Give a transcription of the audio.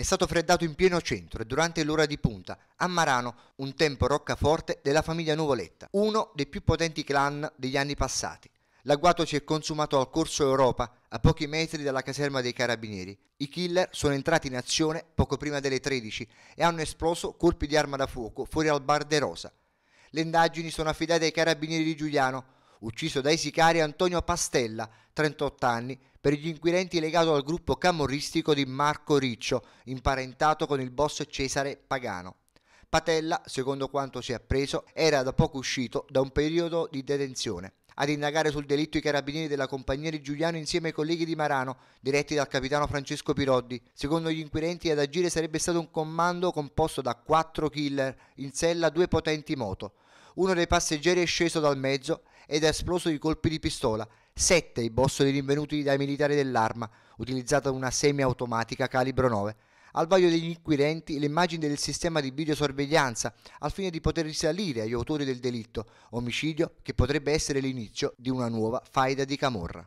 È stato freddato in pieno centro e durante l'ora di punta a Marano, un tempo roccaforte della famiglia Nuvoletta, uno dei più potenti clan degli anni passati. L'agguato si è consumato al Corso Europa, a pochi metri dalla caserma dei carabinieri. I killer sono entrati in azione poco prima delle 13 e hanno esploso colpi di arma da fuoco fuori al bar De Rosa. Le indagini sono affidate ai carabinieri di Giuliano, ucciso dai sicari Antonio Pastella, 38 anni, per gli inquirenti legato al gruppo camorristico di Marco Riccio, imparentato con il boss Cesare Pagano. Patella, secondo quanto si è appreso, era da poco uscito da un periodo di detenzione. Ad indagare sul delitto i carabinieri della compagnia di Giuliano insieme ai colleghi di Marano, diretti dal capitano Francesco Piroddi. Secondo gli inquirenti ad agire sarebbe stato un comando composto da quattro killer, in sella due potenti moto. Uno dei passeggeri è sceso dal mezzo ed è esploso di colpi di pistola. Sette i bossoli rinvenuti dai militari dell'arma, utilizzata una semiautomatica calibro 9. Al vaglio degli inquirenti le immagini del sistema di videosorveglianza al fine di poter risalire agli autori del delitto, omicidio che potrebbe essere l'inizio di una nuova faida di camorra.